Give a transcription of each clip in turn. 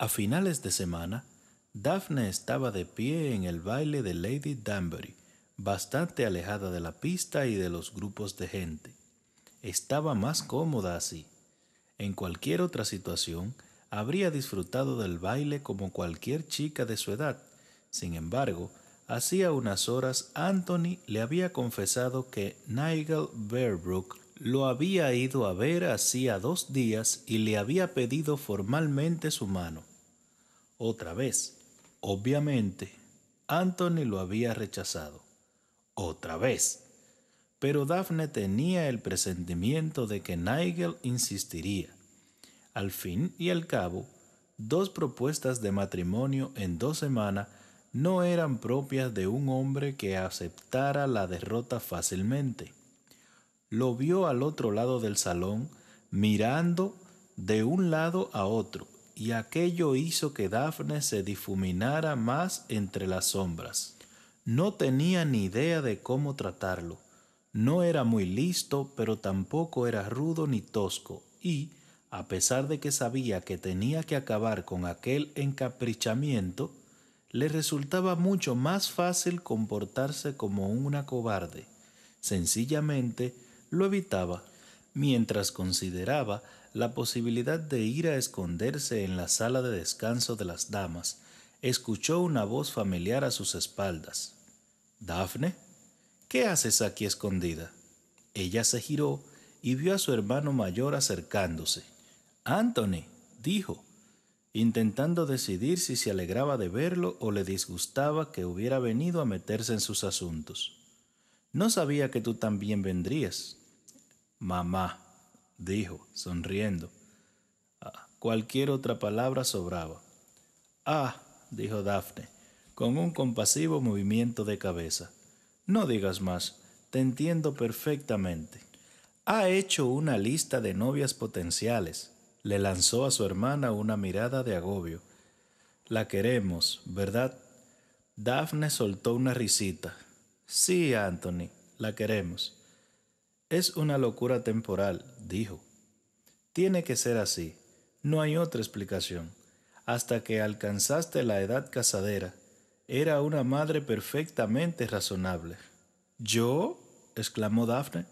A finales de semana, Daphne estaba de pie en el baile de Lady Danbury, bastante alejada de la pista y de los grupos de gente. Estaba más cómoda así. En cualquier otra situación, habría disfrutado del baile como cualquier chica de su edad. Sin embargo, hacía unas horas Anthony le había confesado que Nigel Bearbrook lo había ido a ver hacía dos días y le había pedido formalmente su mano. Otra vez, obviamente, Anthony lo había rechazado. Otra vez. Pero Daphne tenía el presentimiento de que Nigel insistiría. Al fin y al cabo, dos propuestas de matrimonio en dos semanas no eran propias de un hombre que aceptara la derrota fácilmente lo vio al otro lado del salón, mirando de un lado a otro, y aquello hizo que Dafne se difuminara más entre las sombras. No tenía ni idea de cómo tratarlo. No era muy listo, pero tampoco era rudo ni tosco, y, a pesar de que sabía que tenía que acabar con aquel encaprichamiento, le resultaba mucho más fácil comportarse como una cobarde. Sencillamente, lo evitaba mientras consideraba la posibilidad de ir a esconderse en la sala de descanso de las damas, escuchó una voz familiar a sus espaldas. Dafne, ¿qué haces aquí escondida? Ella se giró y vio a su hermano mayor acercándose. Anthony, dijo, intentando decidir si se alegraba de verlo o le disgustaba que hubiera venido a meterse en sus asuntos. No sabía que tú también vendrías, Mamá, dijo, sonriendo. Ah, cualquier otra palabra sobraba. Ah, dijo Dafne, con un compasivo movimiento de cabeza. No digas más, te entiendo perfectamente. Ha hecho una lista de novias potenciales. Le lanzó a su hermana una mirada de agobio. La queremos, ¿verdad? Dafne soltó una risita. Sí, Anthony, la queremos. Es una locura temporal, dijo. Tiene que ser así. No hay otra explicación. Hasta que alcanzaste la edad casadera, era una madre perfectamente razonable. ¿Yo? exclamó Daphne.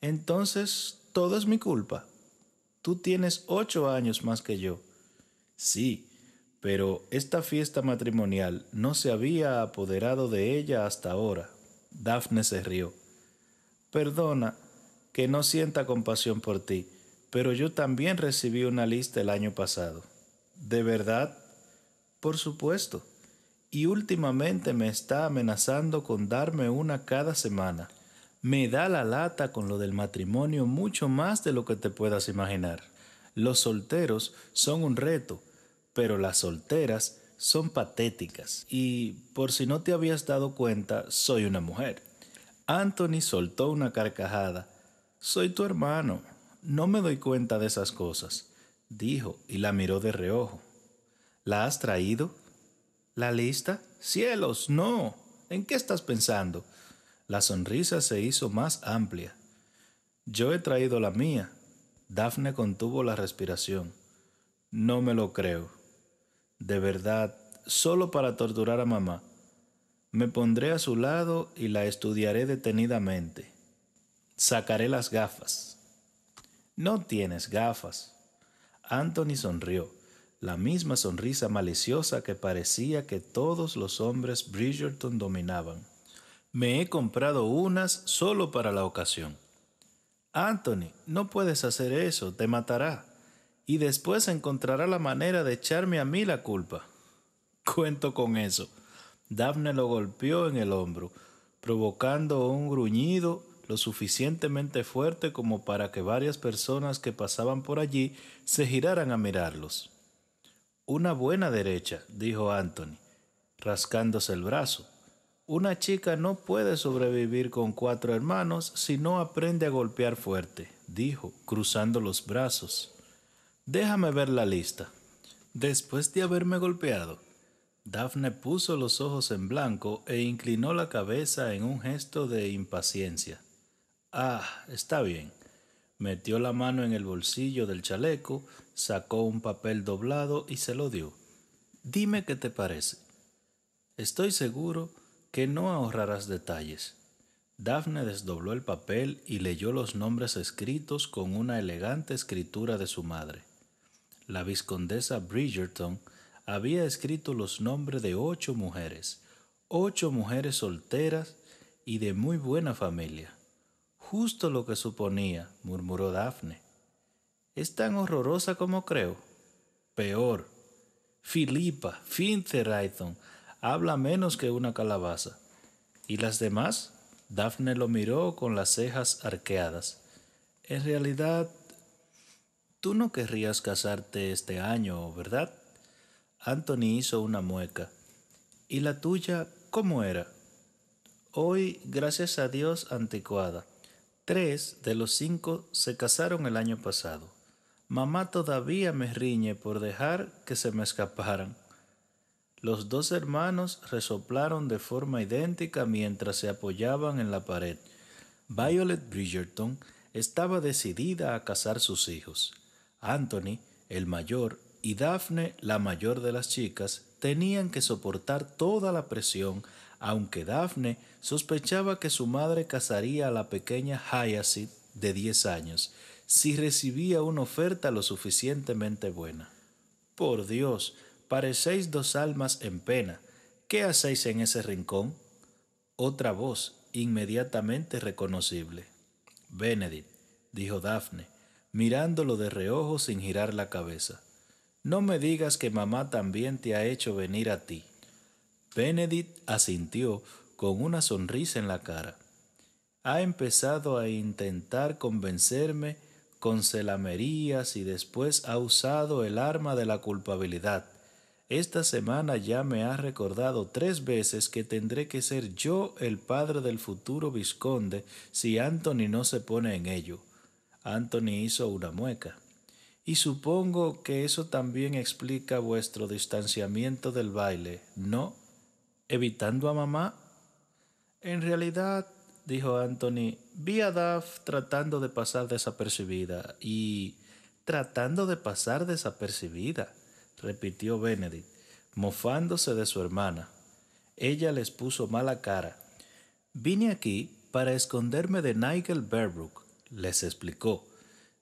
Entonces, todo es mi culpa. Tú tienes ocho años más que yo. Sí, pero esta fiesta matrimonial no se había apoderado de ella hasta ahora. Daphne se rió. Perdona que no sienta compasión por ti, pero yo también recibí una lista el año pasado. ¿De verdad? Por supuesto. Y últimamente me está amenazando con darme una cada semana. Me da la lata con lo del matrimonio mucho más de lo que te puedas imaginar. Los solteros son un reto, pero las solteras son patéticas. Y por si no te habías dado cuenta, soy una mujer. Anthony soltó una carcajada. Soy tu hermano. No me doy cuenta de esas cosas, dijo y la miró de reojo. ¿La has traído? ¿La lista? Cielos, no. ¿En qué estás pensando? La sonrisa se hizo más amplia. Yo he traído la mía. Dafne contuvo la respiración. No me lo creo. De verdad, solo para torturar a mamá. Me pondré a su lado y la estudiaré detenidamente. Sacaré las gafas. No tienes gafas. Anthony sonrió, la misma sonrisa maliciosa que parecía que todos los hombres Bridgerton dominaban. Me he comprado unas solo para la ocasión. Anthony, no puedes hacer eso, te matará. Y después encontrará la manera de echarme a mí la culpa. Cuento con eso. Dafne lo golpeó en el hombro, provocando un gruñido lo suficientemente fuerte como para que varias personas que pasaban por allí se giraran a mirarlos. Una buena derecha, dijo Anthony, rascándose el brazo. Una chica no puede sobrevivir con cuatro hermanos si no aprende a golpear fuerte, dijo, cruzando los brazos. Déjame ver la lista. Después de haberme golpeado, Daphne puso los ojos en blanco e inclinó la cabeza en un gesto de impaciencia. Ah, está bien. Metió la mano en el bolsillo del chaleco, sacó un papel doblado y se lo dio. Dime qué te parece. Estoy seguro que no ahorrarás detalles. Dafne desdobló el papel y leyó los nombres escritos con una elegante escritura de su madre. La viscondesa Bridgerton había escrito los nombres de ocho mujeres, ocho mujeres solteras y de muy buena familia. Justo lo que suponía, murmuró Dafne. Es tan horrorosa como creo. Peor. Filipa, Finterayton, habla menos que una calabaza. ¿Y las demás? Dafne lo miró con las cejas arqueadas. En realidad, tú no querrías casarte este año, ¿verdad? Anthony hizo una mueca. ¿Y la tuya cómo era? Hoy, gracias a Dios, anticuada. Tres de los cinco se casaron el año pasado. Mamá todavía me riñe por dejar que se me escaparan. Los dos hermanos resoplaron de forma idéntica mientras se apoyaban en la pared. Violet Bridgerton estaba decidida a casar sus hijos. Anthony, el mayor, y Daphne, la mayor de las chicas, tenían que soportar toda la presión, aunque Dafne sospechaba que su madre casaría a la pequeña Hyacinth de diez años si recibía una oferta lo suficientemente buena. Por Dios, parecéis dos almas en pena. ¿Qué hacéis en ese rincón? Otra voz, inmediatamente reconocible. Benedict, dijo Dafne, mirándolo de reojo sin girar la cabeza. No me digas que mamá también te ha hecho venir a ti. Benedict asintió con una sonrisa en la cara. Ha empezado a intentar convencerme con celamerías y después ha usado el arma de la culpabilidad. Esta semana ya me ha recordado tres veces que tendré que ser yo el padre del futuro visconde si Anthony no se pone en ello. Anthony hizo una mueca. Y supongo que eso también explica vuestro distanciamiento del baile, ¿no? ¿Evitando a mamá? En realidad, dijo Anthony, vi a Duff tratando de pasar desapercibida y... tratando de pasar desapercibida, repitió Benedict, mofándose de su hermana. Ella les puso mala cara. Vine aquí para esconderme de Nigel Berbrook, les explicó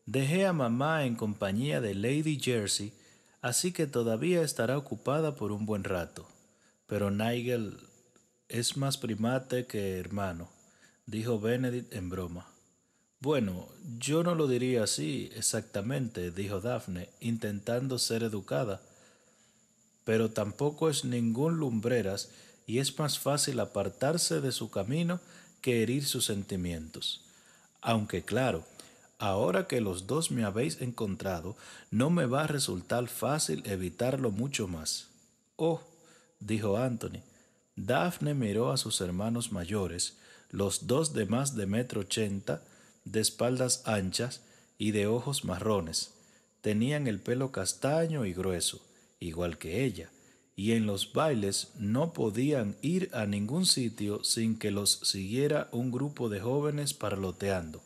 Dejé a mamá en compañía de Lady Jersey, así que todavía estará ocupada por un buen rato. Pero Nigel es más primate que hermano, dijo Benedict en broma. Bueno, yo no lo diría así exactamente, dijo Daphne, intentando ser educada. Pero tampoco es ningún lumbreras y es más fácil apartarse de su camino que herir sus sentimientos. Aunque claro, Ahora que los dos me habéis encontrado, no me va a resultar fácil evitarlo mucho más. Oh, dijo Anthony. Daphne miró a sus hermanos mayores, los dos de más de metro ochenta, de espaldas anchas y de ojos marrones. Tenían el pelo castaño y grueso, igual que ella, y en los bailes no podían ir a ningún sitio sin que los siguiera un grupo de jóvenes parloteando.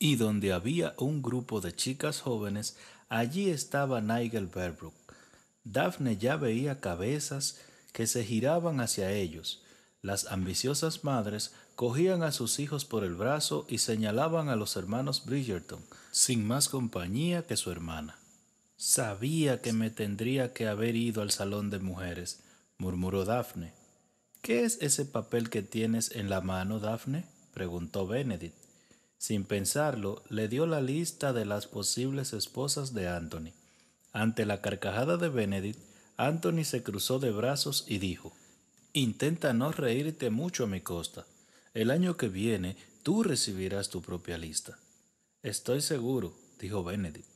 Y donde había un grupo de chicas jóvenes, allí estaba Nigel Verbrook. Daphne ya veía cabezas que se giraban hacia ellos. Las ambiciosas madres cogían a sus hijos por el brazo y señalaban a los hermanos Bridgerton, sin más compañía que su hermana. Sabía que me tendría que haber ido al salón de mujeres, murmuró Daphne. ¿Qué es ese papel que tienes en la mano, Daphne? preguntó Benedict. Sin pensarlo, le dio la lista de las posibles esposas de Anthony. Ante la carcajada de Benedict, Anthony se cruzó de brazos y dijo, Intenta no reírte mucho a mi costa. El año que viene tú recibirás tu propia lista. Estoy seguro, dijo Benedict.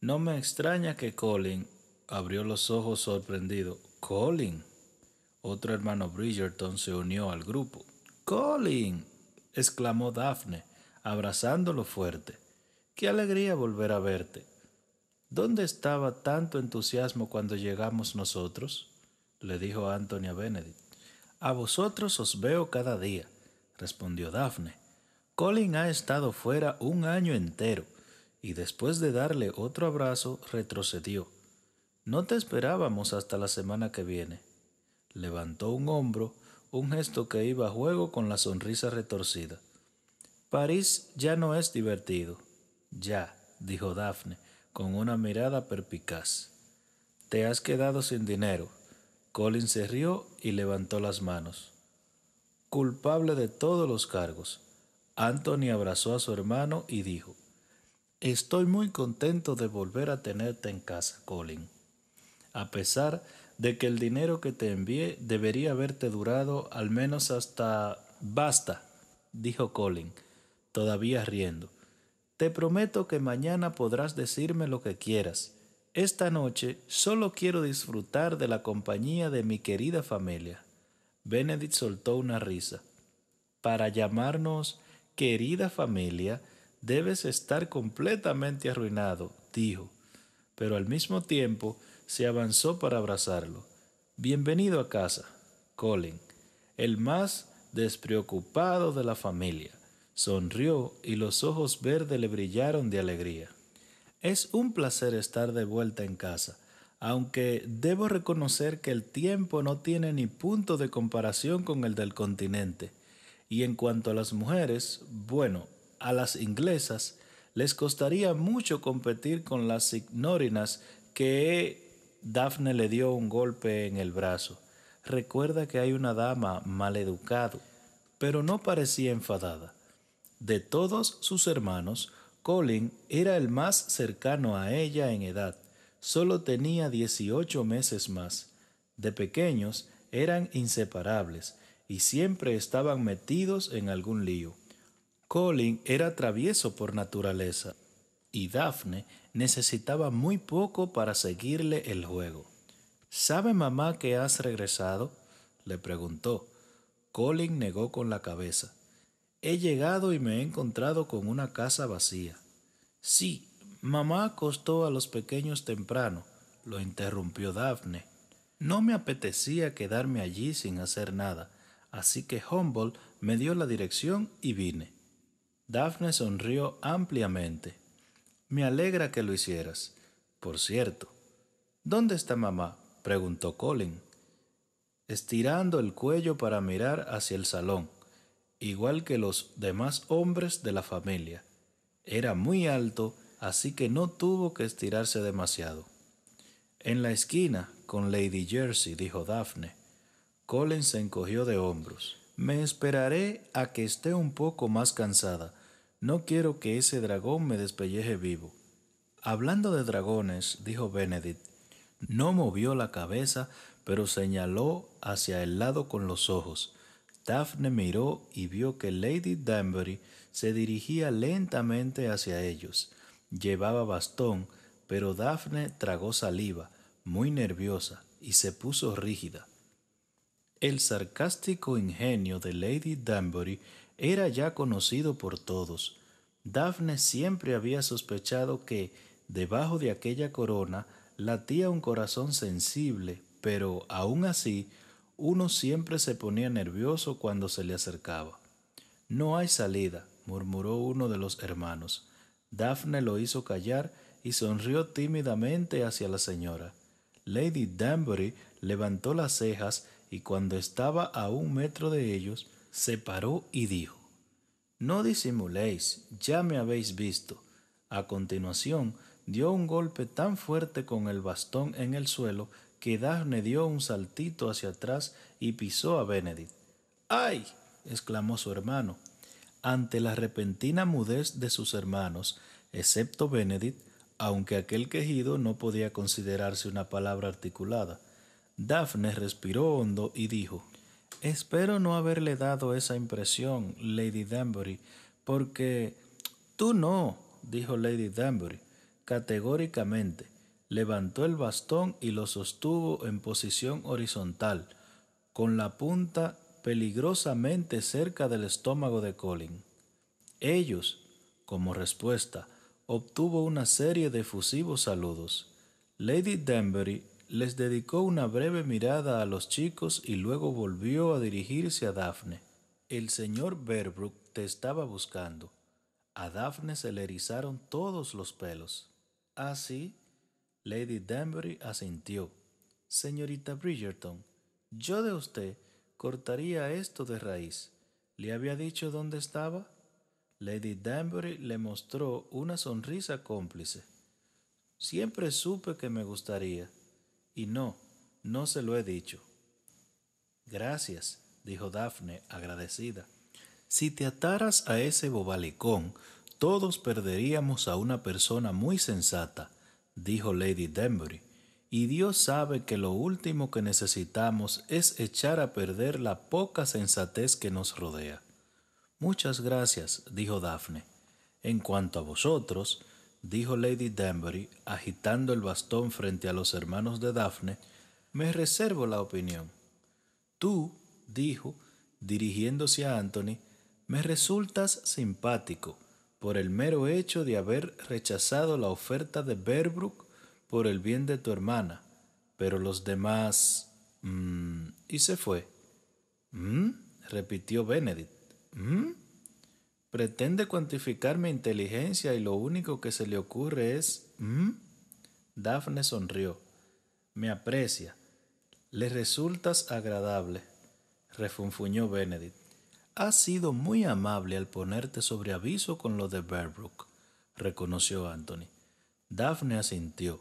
No me extraña que Colin abrió los ojos sorprendido. Colin. Otro hermano Bridgerton se unió al grupo. Colin. exclamó Daphne abrazándolo fuerte. Qué alegría volver a verte. ¿Dónde estaba tanto entusiasmo cuando llegamos nosotros? le dijo antonia Benedict. A vosotros os veo cada día, respondió Daphne. Colin ha estado fuera un año entero y después de darle otro abrazo retrocedió. No te esperábamos hasta la semana que viene. Levantó un hombro, un gesto que iba a juego con la sonrisa retorcida. París ya no es divertido. Ya, dijo Daphne con una mirada perpicaz. Te has quedado sin dinero. Colin se rió y levantó las manos. Culpable de todos los cargos, Anthony abrazó a su hermano y dijo, Estoy muy contento de volver a tenerte en casa, Colin. A pesar de que el dinero que te envié debería haberte durado al menos hasta... Basta, dijo Colin todavía riendo. Te prometo que mañana podrás decirme lo que quieras. Esta noche solo quiero disfrutar de la compañía de mi querida familia. Benedict soltó una risa. Para llamarnos querida familia, debes estar completamente arruinado, dijo, pero al mismo tiempo se avanzó para abrazarlo. Bienvenido a casa, Colin, el más despreocupado de la familia. Sonrió y los ojos verdes le brillaron de alegría. Es un placer estar de vuelta en casa, aunque debo reconocer que el tiempo no tiene ni punto de comparación con el del continente. Y en cuanto a las mujeres, bueno, a las inglesas les costaría mucho competir con las signorinas. que Daphne le dio un golpe en el brazo. Recuerda que hay una dama educada, pero no parecía enfadada. De todos sus hermanos, Colin era el más cercano a ella en edad. Solo tenía 18 meses más. De pequeños eran inseparables y siempre estaban metidos en algún lío. Colin era travieso por naturaleza y Daphne necesitaba muy poco para seguirle el juego. ¿Sabe mamá que has regresado? le preguntó. Colin negó con la cabeza. He llegado y me he encontrado con una casa vacía. Sí, mamá acostó a los pequeños temprano, lo interrumpió Daphne. No me apetecía quedarme allí sin hacer nada, así que Humboldt me dio la dirección y vine. Daphne sonrió ampliamente. Me alegra que lo hicieras. Por cierto, ¿dónde está mamá? preguntó Colin, estirando el cuello para mirar hacia el salón igual que los demás hombres de la familia. Era muy alto, así que no tuvo que estirarse demasiado. En la esquina, con Lady Jersey, dijo Daphne. Colin se encogió de hombros. Me esperaré a que esté un poco más cansada. No quiero que ese dragón me despelleje vivo. Hablando de dragones, dijo Benedict, no movió la cabeza, pero señaló hacia el lado con los ojos. Daphne miró y vio que Lady Danbury se dirigía lentamente hacia ellos. Llevaba bastón, pero Daphne tragó saliva, muy nerviosa, y se puso rígida. El sarcástico ingenio de Lady Danbury era ya conocido por todos. Daphne siempre había sospechado que, debajo de aquella corona, latía un corazón sensible, pero aún así uno siempre se ponía nervioso cuando se le acercaba. No hay salida, murmuró uno de los hermanos. Daphne lo hizo callar y sonrió tímidamente hacia la señora. Lady Danbury levantó las cejas y cuando estaba a un metro de ellos, se paró y dijo, No disimuléis, ya me habéis visto. A continuación, dio un golpe tan fuerte con el bastón en el suelo que Daphne dio un saltito hacia atrás y pisó a Benedict. ¡Ay! exclamó su hermano. Ante la repentina mudez de sus hermanos, excepto Benedict, aunque aquel quejido no podía considerarse una palabra articulada, Daphne respiró hondo y dijo Espero no haberle dado esa impresión, Lady Danbury, porque... Tú no, dijo Lady Danbury, categóricamente levantó el bastón y lo sostuvo en posición horizontal, con la punta peligrosamente cerca del estómago de Colin. Ellos, como respuesta, obtuvo una serie de efusivos saludos. Lady Danbury les dedicó una breve mirada a los chicos y luego volvió a dirigirse a Daphne. El señor Verbrook te estaba buscando. A Daphne se le erizaron todos los pelos. Así, ¿Ah, Lady Danbury asintió. Señorita Bridgerton, yo de usted cortaría esto de raíz. ¿Le había dicho dónde estaba? Lady Danbury le mostró una sonrisa cómplice. Siempre supe que me gustaría. Y no, no se lo he dicho. Gracias, dijo Daphne, agradecida. Si te ataras a ese bobalicón, todos perderíamos a una persona muy sensata dijo Lady Denbury, y Dios sabe que lo último que necesitamos es echar a perder la poca sensatez que nos rodea. Muchas gracias, dijo Daphne. En cuanto a vosotros, dijo Lady Danbury, agitando el bastón frente a los hermanos de Daphne, me reservo la opinión. Tú, dijo, dirigiéndose a Anthony, me resultas simpático por el mero hecho de haber rechazado la oferta de Berbrook por el bien de tu hermana. Pero los demás... Mm, y se fue. Mm, repitió Benedict. Mm, Pretende cuantificar mi inteligencia y lo único que se le ocurre es... ¿Mm? Daphne sonrió. Me aprecia. Le resultas agradable, refunfuñó Benedict. Has sido muy amable al ponerte sobre aviso con lo de Berbrook", reconoció Anthony. Daphne asintió.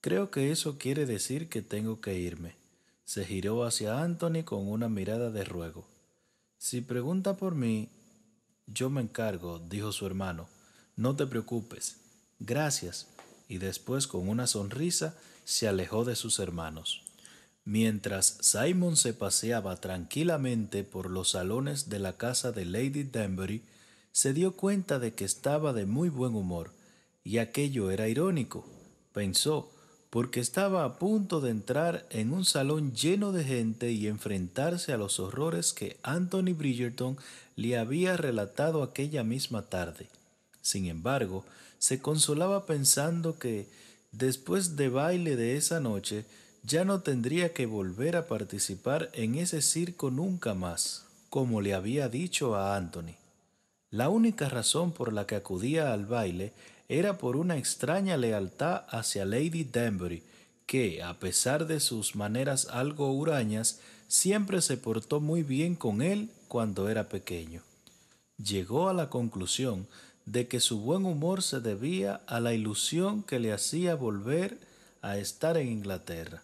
Creo que eso quiere decir que tengo que irme. Se giró hacia Anthony con una mirada de ruego. Si pregunta por mí, yo me encargo, dijo su hermano. No te preocupes. Gracias. Y después, con una sonrisa, se alejó de sus hermanos. Mientras Simon se paseaba tranquilamente por los salones de la casa de Lady Danbury, se dio cuenta de que estaba de muy buen humor, y aquello era irónico, pensó, porque estaba a punto de entrar en un salón lleno de gente y enfrentarse a los horrores que Anthony Bridgerton le había relatado aquella misma tarde. Sin embargo, se consolaba pensando que, después de baile de esa noche, ya no tendría que volver a participar en ese circo nunca más, como le había dicho a Anthony. La única razón por la que acudía al baile era por una extraña lealtad hacia Lady Danbury, que, a pesar de sus maneras algo hurañas, siempre se portó muy bien con él cuando era pequeño. Llegó a la conclusión de que su buen humor se debía a la ilusión que le hacía volver a estar en Inglaterra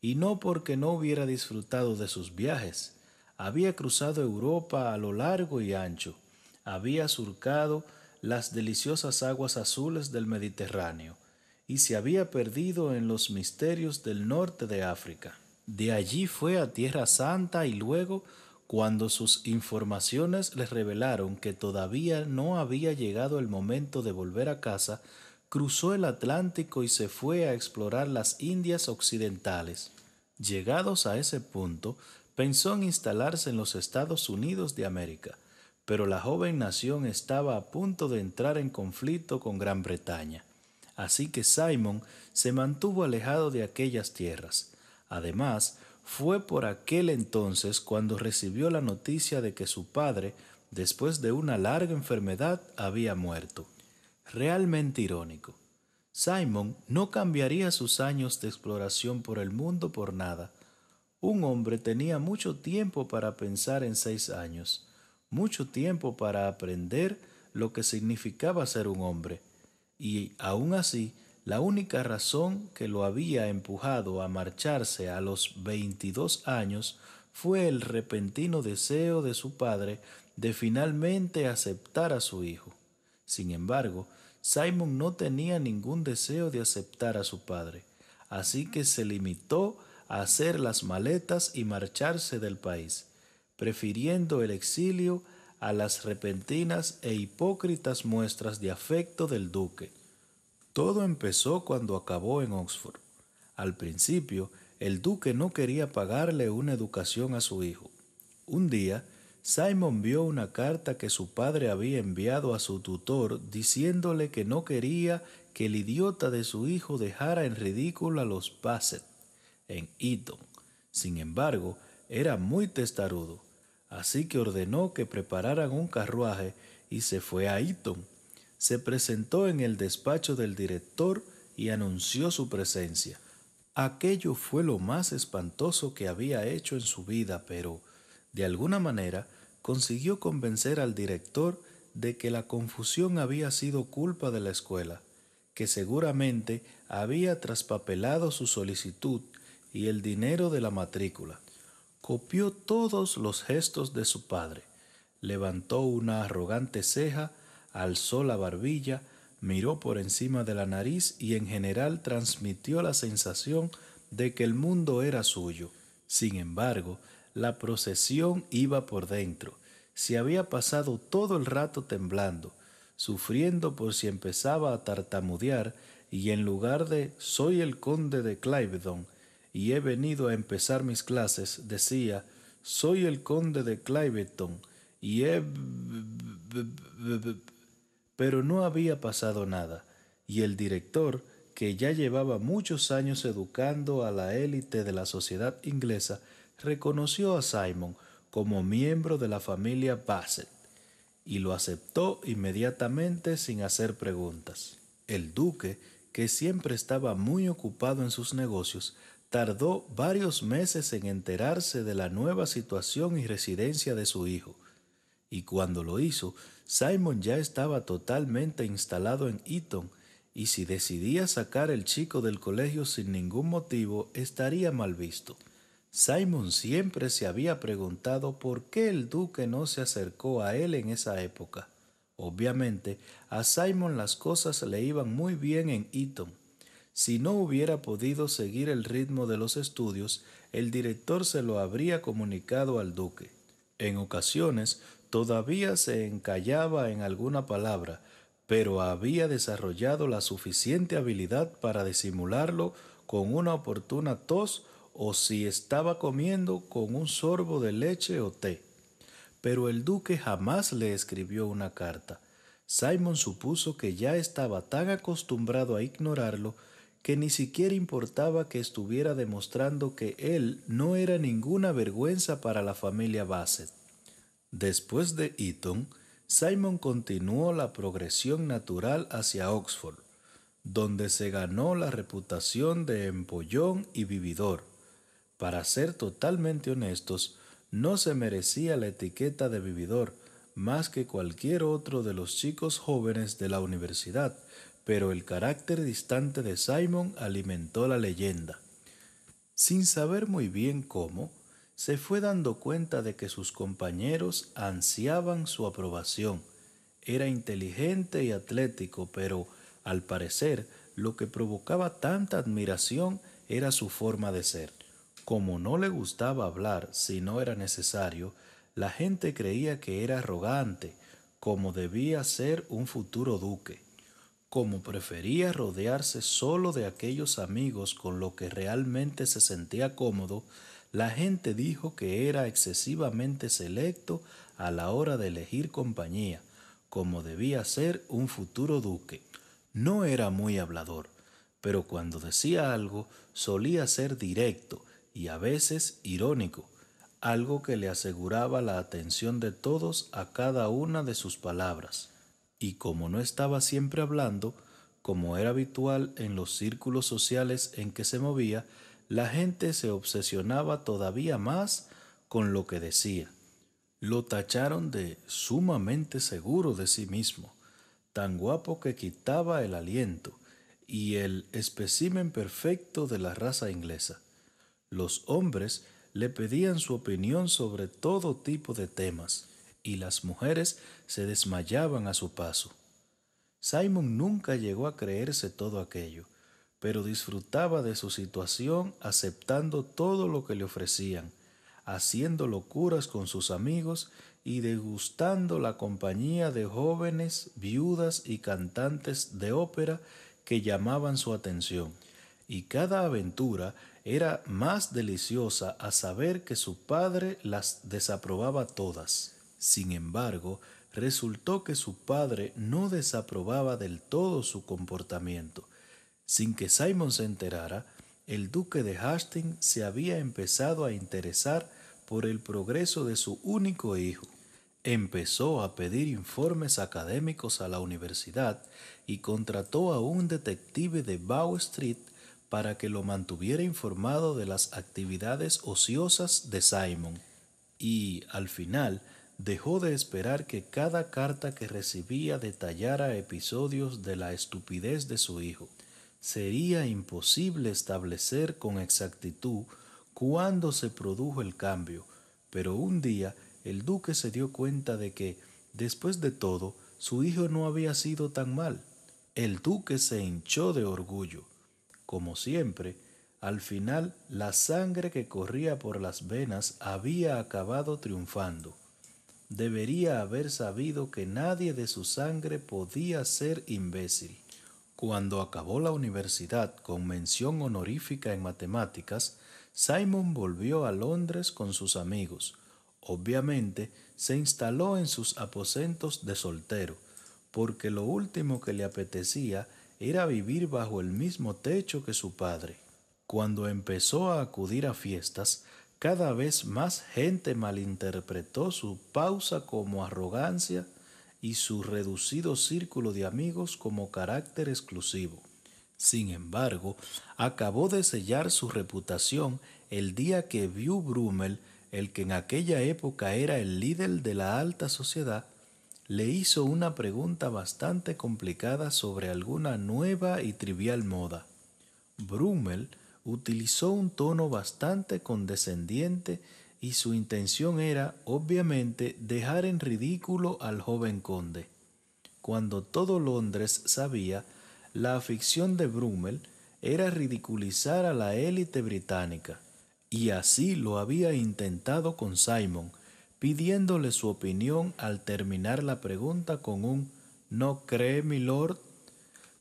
y no porque no hubiera disfrutado de sus viajes. Había cruzado Europa a lo largo y ancho, había surcado las deliciosas aguas azules del Mediterráneo, y se había perdido en los misterios del norte de África. De allí fue a Tierra Santa y luego, cuando sus informaciones les revelaron que todavía no había llegado el momento de volver a casa, cruzó el Atlántico y se fue a explorar las Indias occidentales. Llegados a ese punto, pensó en instalarse en los Estados Unidos de América, pero la joven nación estaba a punto de entrar en conflicto con Gran Bretaña. Así que Simon se mantuvo alejado de aquellas tierras. Además, fue por aquel entonces cuando recibió la noticia de que su padre, después de una larga enfermedad, había muerto realmente irónico. Simon no cambiaría sus años de exploración por el mundo por nada. Un hombre tenía mucho tiempo para pensar en seis años, mucho tiempo para aprender lo que significaba ser un hombre, y aún así la única razón que lo había empujado a marcharse a los 22 años fue el repentino deseo de su padre de finalmente aceptar a su hijo. Sin embargo, Simon no tenía ningún deseo de aceptar a su padre, así que se limitó a hacer las maletas y marcharse del país, prefiriendo el exilio a las repentinas e hipócritas muestras de afecto del duque. Todo empezó cuando acabó en Oxford. Al principio, el duque no quería pagarle una educación a su hijo. Un día, Simon vio una carta que su padre había enviado a su tutor diciéndole que no quería que el idiota de su hijo dejara en ridículo a los Bassett en Eton. Sin embargo, era muy testarudo, así que ordenó que prepararan un carruaje y se fue a Eton. Se presentó en el despacho del director y anunció su presencia. Aquello fue lo más espantoso que había hecho en su vida, pero, de alguna manera, consiguió convencer al director de que la confusión había sido culpa de la escuela, que seguramente había traspapelado su solicitud y el dinero de la matrícula. Copió todos los gestos de su padre, levantó una arrogante ceja, alzó la barbilla, miró por encima de la nariz y en general transmitió la sensación de que el mundo era suyo. Sin embargo, la procesión iba por dentro. Se había pasado todo el rato temblando, sufriendo por si empezaba a tartamudear y en lugar de soy el conde de Clivedon y he venido a empezar mis clases, decía soy el conde de Clivedon y he... Pero no había pasado nada y el director, que ya llevaba muchos años educando a la élite de la sociedad inglesa, reconoció a Simon como miembro de la familia Bassett y lo aceptó inmediatamente sin hacer preguntas. El duque, que siempre estaba muy ocupado en sus negocios, tardó varios meses en enterarse de la nueva situación y residencia de su hijo, y cuando lo hizo, Simon ya estaba totalmente instalado en Eton, y si decidía sacar el chico del colegio sin ningún motivo, estaría mal visto. Simon siempre se había preguntado por qué el duque no se acercó a él en esa época. Obviamente, a Simon las cosas le iban muy bien en Eton. Si no hubiera podido seguir el ritmo de los estudios, el director se lo habría comunicado al duque. En ocasiones todavía se encallaba en alguna palabra, pero había desarrollado la suficiente habilidad para disimularlo con una oportuna tos o si estaba comiendo con un sorbo de leche o té. Pero el duque jamás le escribió una carta. Simon supuso que ya estaba tan acostumbrado a ignorarlo que ni siquiera importaba que estuviera demostrando que él no era ninguna vergüenza para la familia Bassett. Después de Eton, Simon continuó la progresión natural hacia Oxford, donde se ganó la reputación de empollón y vividor para ser totalmente honestos, no se merecía la etiqueta de vividor más que cualquier otro de los chicos jóvenes de la universidad, pero el carácter distante de Simon alimentó la leyenda. Sin saber muy bien cómo, se fue dando cuenta de que sus compañeros ansiaban su aprobación. Era inteligente y atlético, pero al parecer lo que provocaba tanta admiración era su forma de ser. Como no le gustaba hablar si no era necesario, la gente creía que era arrogante, como debía ser un futuro duque. Como prefería rodearse solo de aquellos amigos con los que realmente se sentía cómodo, la gente dijo que era excesivamente selecto a la hora de elegir compañía, como debía ser un futuro duque. No era muy hablador, pero cuando decía algo solía ser directo, y a veces irónico, algo que le aseguraba la atención de todos a cada una de sus palabras. Y como no estaba siempre hablando, como era habitual en los círculos sociales en que se movía, la gente se obsesionaba todavía más con lo que decía. Lo tacharon de sumamente seguro de sí mismo, tan guapo que quitaba el aliento, y el espécimen perfecto de la raza inglesa los hombres le pedían su opinión sobre todo tipo de temas, y las mujeres se desmayaban a su paso. Simon nunca llegó a creerse todo aquello, pero disfrutaba de su situación aceptando todo lo que le ofrecían, haciendo locuras con sus amigos y degustando la compañía de jóvenes, viudas y cantantes de ópera que llamaban su atención. Y cada aventura era más deliciosa a saber que su padre las desaprobaba todas. Sin embargo, resultó que su padre no desaprobaba del todo su comportamiento. Sin que Simon se enterara, el duque de Hastings se había empezado a interesar por el progreso de su único hijo. Empezó a pedir informes académicos a la universidad y contrató a un detective de Bow Street para que lo mantuviera informado de las actividades ociosas de Simon, y al final dejó de esperar que cada carta que recibía detallara episodios de la estupidez de su hijo. Sería imposible establecer con exactitud cuándo se produjo el cambio, pero un día el duque se dio cuenta de que, después de todo, su hijo no había sido tan mal. El duque se hinchó de orgullo como siempre, al final la sangre que corría por las venas había acabado triunfando. Debería haber sabido que nadie de su sangre podía ser imbécil. Cuando acabó la universidad con mención honorífica en matemáticas, Simon volvió a Londres con sus amigos. Obviamente, se instaló en sus aposentos de soltero, porque lo último que le apetecía era vivir bajo el mismo techo que su padre. Cuando empezó a acudir a fiestas, cada vez más gente malinterpretó su pausa como arrogancia y su reducido círculo de amigos como carácter exclusivo. Sin embargo, acabó de sellar su reputación el día que View Brummel, el que en aquella época era el líder de la alta sociedad, le hizo una pregunta bastante complicada sobre alguna nueva y trivial moda. Brummel utilizó un tono bastante condescendiente y su intención era, obviamente, dejar en ridículo al joven conde. Cuando todo Londres sabía, la afición de Brummel era ridiculizar a la élite británica, y así lo había intentado con Simon, pidiéndole su opinión al terminar la pregunta con un ¿No cree, mi lord?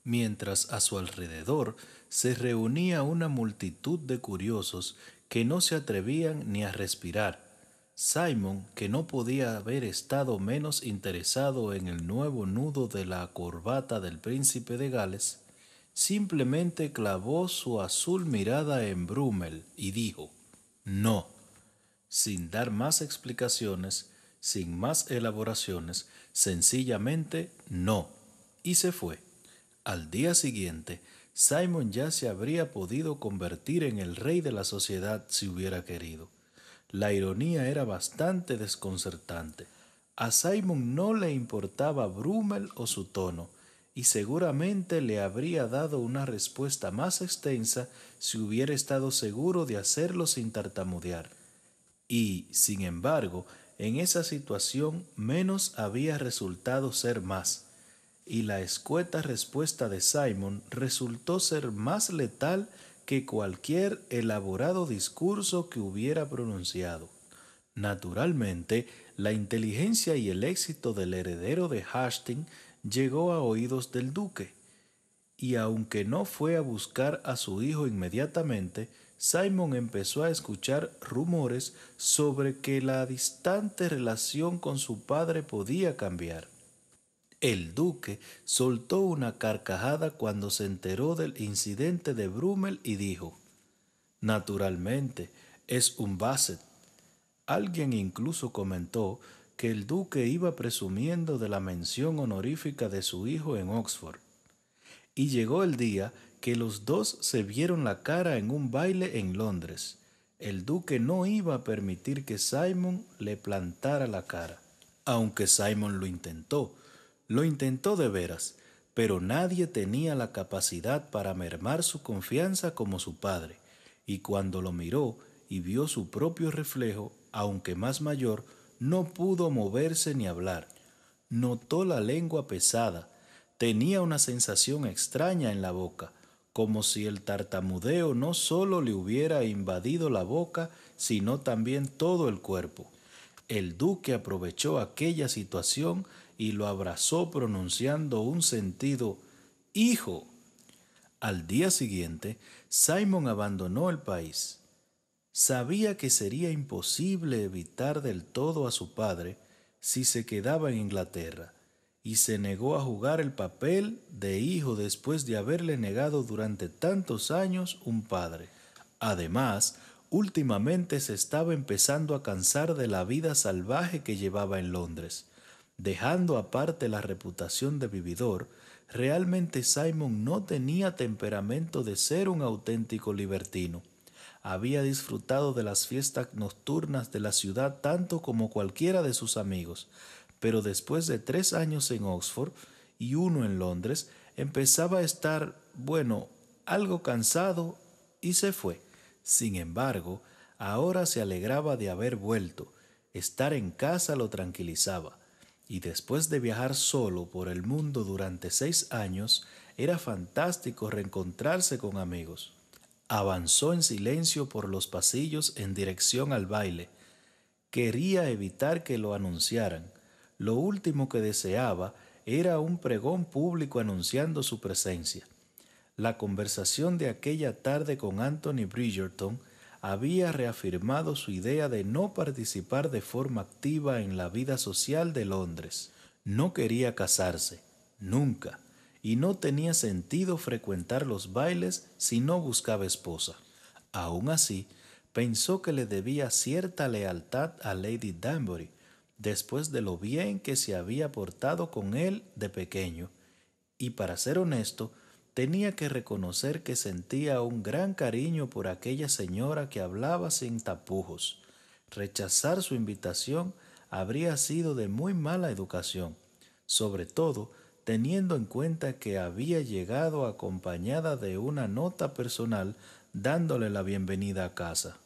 mientras a su alrededor se reunía una multitud de curiosos que no se atrevían ni a respirar. Simon, que no podía haber estado menos interesado en el nuevo nudo de la corbata del príncipe de Gales, simplemente clavó su azul mirada en Brummel y dijo, No sin dar más explicaciones, sin más elaboraciones, sencillamente no. Y se fue. Al día siguiente, Simon ya se habría podido convertir en el rey de la sociedad si hubiera querido. La ironía era bastante desconcertante. A Simon no le importaba Brummel o su tono, y seguramente le habría dado una respuesta más extensa si hubiera estado seguro de hacerlo sin tartamudear. Y, sin embargo, en esa situación menos había resultado ser más, y la escueta respuesta de Simon resultó ser más letal que cualquier elaborado discurso que hubiera pronunciado. Naturalmente, la inteligencia y el éxito del heredero de Hastings llegó a oídos del duque, y aunque no fue a buscar a su hijo inmediatamente, Simon empezó a escuchar rumores sobre que la distante relación con su padre podía cambiar. El duque soltó una carcajada cuando se enteró del incidente de Brummel y dijo, Naturalmente, es un Basset. Alguien incluso comentó que el duque iba presumiendo de la mención honorífica de su hijo en Oxford y llegó el día que los dos se vieron la cara en un baile en Londres. El duque no iba a permitir que Simon le plantara la cara, aunque Simon lo intentó, lo intentó de veras, pero nadie tenía la capacidad para mermar su confianza como su padre, y cuando lo miró y vio su propio reflejo, aunque más mayor, no pudo moverse ni hablar. Notó la lengua pesada, Tenía una sensación extraña en la boca, como si el tartamudeo no solo le hubiera invadido la boca, sino también todo el cuerpo. El duque aprovechó aquella situación y lo abrazó pronunciando un sentido Hijo. Al día siguiente, Simon abandonó el país. Sabía que sería imposible evitar del todo a su padre si se quedaba en Inglaterra y se negó a jugar el papel de hijo después de haberle negado durante tantos años un padre. Además, últimamente se estaba empezando a cansar de la vida salvaje que llevaba en Londres. Dejando aparte la reputación de vividor, realmente Simon no tenía temperamento de ser un auténtico libertino. Había disfrutado de las fiestas nocturnas de la ciudad tanto como cualquiera de sus amigos, pero después de tres años en Oxford y uno en Londres, empezaba a estar, bueno, algo cansado y se fue. Sin embargo, ahora se alegraba de haber vuelto. Estar en casa lo tranquilizaba. Y después de viajar solo por el mundo durante seis años, era fantástico reencontrarse con amigos. Avanzó en silencio por los pasillos en dirección al baile. Quería evitar que lo anunciaran lo último que deseaba era un pregón público anunciando su presencia. La conversación de aquella tarde con Anthony Bridgerton había reafirmado su idea de no participar de forma activa en la vida social de Londres. No quería casarse, nunca, y no tenía sentido frecuentar los bailes si no buscaba esposa. Aún así, pensó que le debía cierta lealtad a Lady Danbury, después de lo bien que se había portado con él de pequeño, y para ser honesto, tenía que reconocer que sentía un gran cariño por aquella señora que hablaba sin tapujos. Rechazar su invitación habría sido de muy mala educación, sobre todo teniendo en cuenta que había llegado acompañada de una nota personal dándole la bienvenida a casa.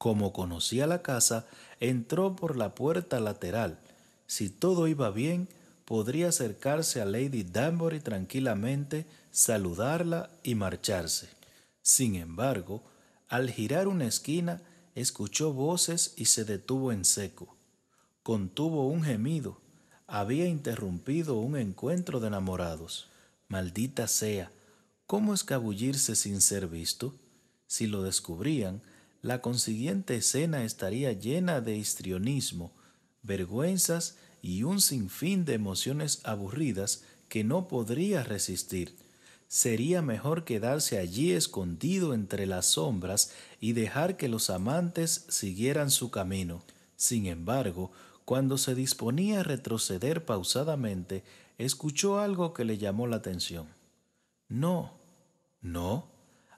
Como conocía la casa, entró por la puerta lateral. Si todo iba bien, podría acercarse a Lady Danbury tranquilamente, saludarla y marcharse. Sin embargo, al girar una esquina, escuchó voces y se detuvo en seco. Contuvo un gemido. Había interrumpido un encuentro de enamorados. Maldita sea, ¿cómo escabullirse sin ser visto? Si lo descubrían, la consiguiente escena estaría llena de histrionismo, vergüenzas y un sinfín de emociones aburridas que no podría resistir. Sería mejor quedarse allí escondido entre las sombras y dejar que los amantes siguieran su camino. Sin embargo, cuando se disponía a retroceder pausadamente, escuchó algo que le llamó la atención. No, no,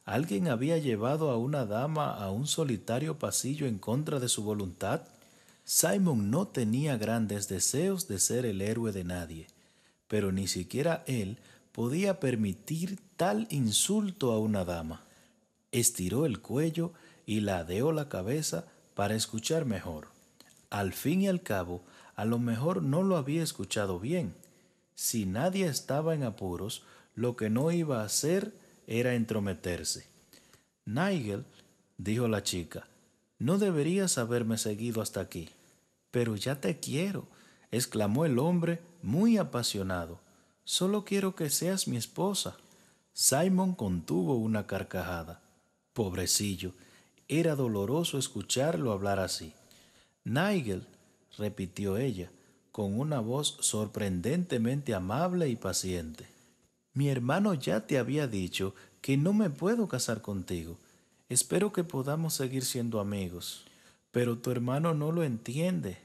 ¿Alguien había llevado a una dama a un solitario pasillo en contra de su voluntad? Simon no tenía grandes deseos de ser el héroe de nadie, pero ni siquiera él podía permitir tal insulto a una dama. Estiró el cuello y ladeó la cabeza para escuchar mejor. Al fin y al cabo, a lo mejor no lo había escuchado bien. Si nadie estaba en apuros, lo que no iba a hacer era entrometerse. Nigel, dijo la chica, no deberías haberme seguido hasta aquí. Pero ya te quiero, exclamó el hombre muy apasionado. Solo quiero que seas mi esposa. Simon contuvo una carcajada. Pobrecillo, era doloroso escucharlo hablar así. Nigel, repitió ella, con una voz sorprendentemente amable y paciente. Mi hermano ya te había dicho que no me puedo casar contigo. Espero que podamos seguir siendo amigos. Pero tu hermano no lo entiende.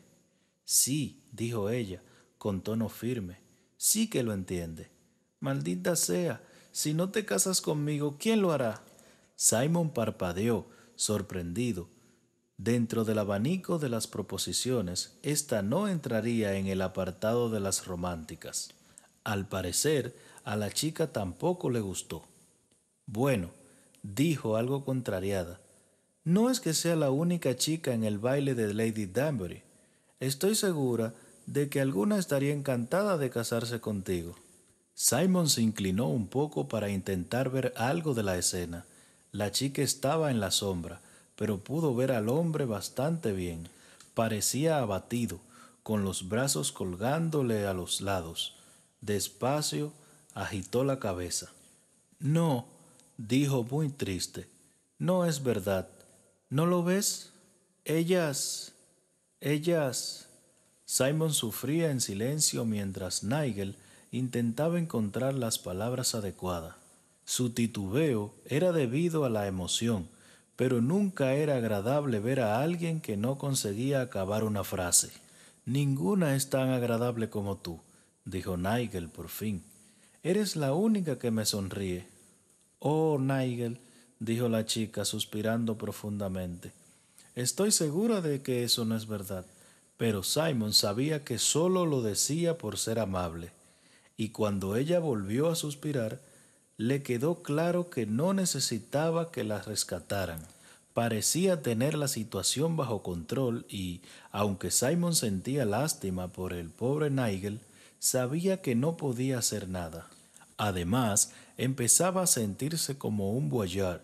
Sí, dijo ella, con tono firme. Sí que lo entiende. Maldita sea, si no te casas conmigo, ¿quién lo hará? Simon parpadeó, sorprendido. Dentro del abanico de las proposiciones, esta no entraría en el apartado de las románticas. Al parecer, a la chica tampoco le gustó. Bueno, dijo algo contrariada. No es que sea la única chica en el baile de Lady Danbury. Estoy segura de que alguna estaría encantada de casarse contigo. Simon se inclinó un poco para intentar ver algo de la escena. La chica estaba en la sombra, pero pudo ver al hombre bastante bien. Parecía abatido, con los brazos colgándole a los lados. Despacio, agitó la cabeza. No, dijo muy triste, no es verdad. ¿No lo ves? Ellas... ellas... Simon sufría en silencio mientras Nigel intentaba encontrar las palabras adecuadas. Su titubeo era debido a la emoción, pero nunca era agradable ver a alguien que no conseguía acabar una frase. Ninguna es tan agradable como tú, dijo Nigel por fin. Eres la única que me sonríe. Oh, Nigel, dijo la chica, suspirando profundamente. Estoy segura de que eso no es verdad, pero Simon sabía que solo lo decía por ser amable, y cuando ella volvió a suspirar, le quedó claro que no necesitaba que la rescataran. Parecía tener la situación bajo control y, aunque Simon sentía lástima por el pobre Nigel, sabía que no podía hacer nada. Además, empezaba a sentirse como un boyar.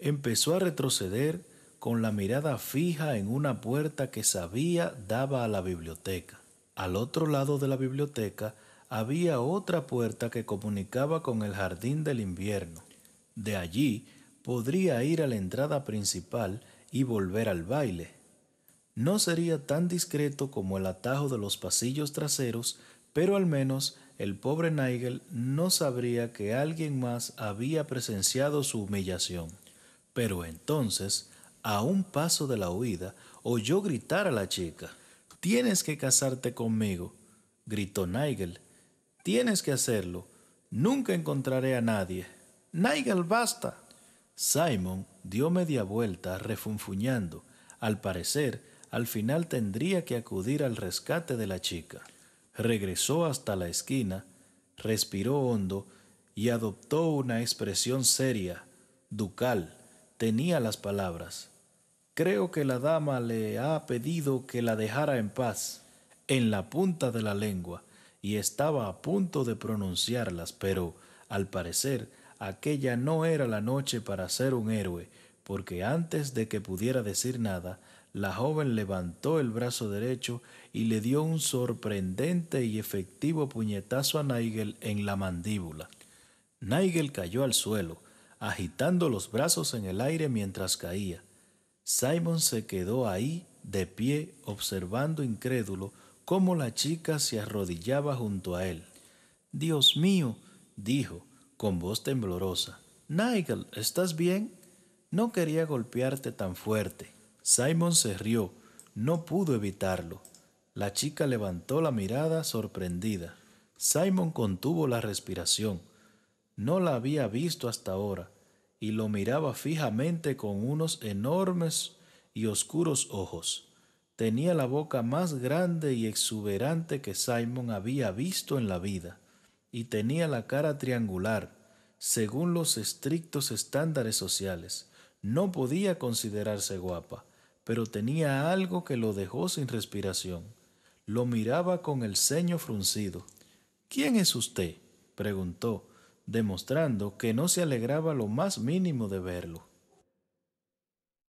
Empezó a retroceder con la mirada fija en una puerta que sabía daba a la biblioteca. Al otro lado de la biblioteca había otra puerta que comunicaba con el jardín del invierno. De allí podría ir a la entrada principal y volver al baile. No sería tan discreto como el atajo de los pasillos traseros, pero al menos el pobre Nigel no sabría que alguien más había presenciado su humillación. Pero entonces, a un paso de la huida, oyó gritar a la chica. Tienes que casarte conmigo, gritó Nigel. Tienes que hacerlo. Nunca encontraré a nadie. Nigel, basta. Simon dio media vuelta refunfuñando. Al parecer, al final tendría que acudir al rescate de la chica regresó hasta la esquina, respiró hondo y adoptó una expresión seria, ducal. Tenía las palabras. Creo que la dama le ha pedido que la dejara en paz, en la punta de la lengua, y estaba a punto de pronunciarlas, pero, al parecer, aquella no era la noche para ser un héroe, porque antes de que pudiera decir nada, la joven levantó el brazo derecho y le dio un sorprendente y efectivo puñetazo a Nigel en la mandíbula. Nigel cayó al suelo, agitando los brazos en el aire mientras caía. Simon se quedó ahí, de pie, observando incrédulo cómo la chica se arrodillaba junto a él. Dios mío, dijo, con voz temblorosa. Nigel, ¿estás bien? No quería golpearte tan fuerte. Simon se rió. No pudo evitarlo. La chica levantó la mirada sorprendida. Simon contuvo la respiración. No la había visto hasta ahora y lo miraba fijamente con unos enormes y oscuros ojos. Tenía la boca más grande y exuberante que Simon había visto en la vida y tenía la cara triangular, según los estrictos estándares sociales. No podía considerarse guapa pero tenía algo que lo dejó sin respiración. Lo miraba con el ceño fruncido. ¿Quién es usted? preguntó, demostrando que no se alegraba lo más mínimo de verlo.